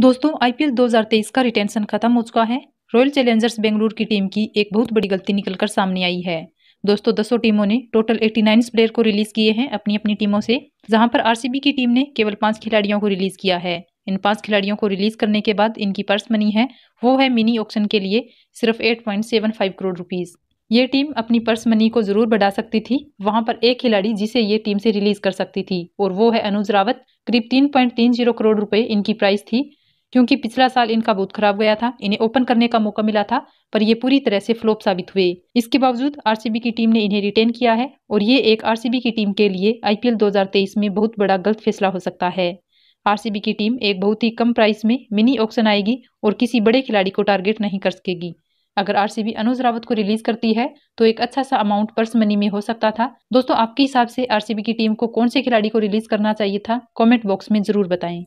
दोस्तों आईपीएल 2023 का रिटेंशन खत्म हो चुका है रॉयल चैलेंजर्स बेंगलुरु की टीम की एक बहुत बड़ी गलती निकलकर सामने आई है दोस्तों दसों टीमों ने टोटल 89 प्लेयर को रिलीज किए हैं अपनी अपनी टीमों से जहां पर आरसीबी की टीम ने केवल पांच खिलाड़ियों को रिलीज किया है इन पांच खिलाड़ियों को रिलीज करने के बाद इनकी पर्स मनी है वो है मिनी ऑप्शन के लिए सिर्फ एट करोड़ रुपीज ये टीम अपनी पर्स मनी को जरूर बढ़ा सकती थी वहां पर एक खिलाड़ी जिसे ये टीम से रिलीज कर सकती थी और वो है अनुज रावत करीब 3.30 करोड़ रुपए इनकी प्राइस थी क्योंकि पिछला साल इनका बहुत खराब गया था इन्हें ओपन करने का मौका मिला था पर यह पूरी तरह से फ्लॉप साबित हुए इसके बावजूद आरसीबी की टीम ने इन्हें रिटेन किया है और ये एक आरसीबी की टीम के लिए आईपीएल 2023 में बहुत बड़ा गलत फैसला हो सकता है आरसीबी की टीम एक बहुत ही कम प्राइस में मिनी ऑक्शन आएगी और किसी बड़े खिलाड़ी को टारगेट नहीं कर सकेगी अगर आरसीबी अनुज रावत को रिलीज करती है तो एक अच्छा सा अमाउंट पर्स मनी में हो सकता था दोस्तों आपके हिसाब से आरसीबी की टीम को कौन से खिलाड़ी को रिलीज करना चाहिए था कमेंट बॉक्स में जरूर बताएं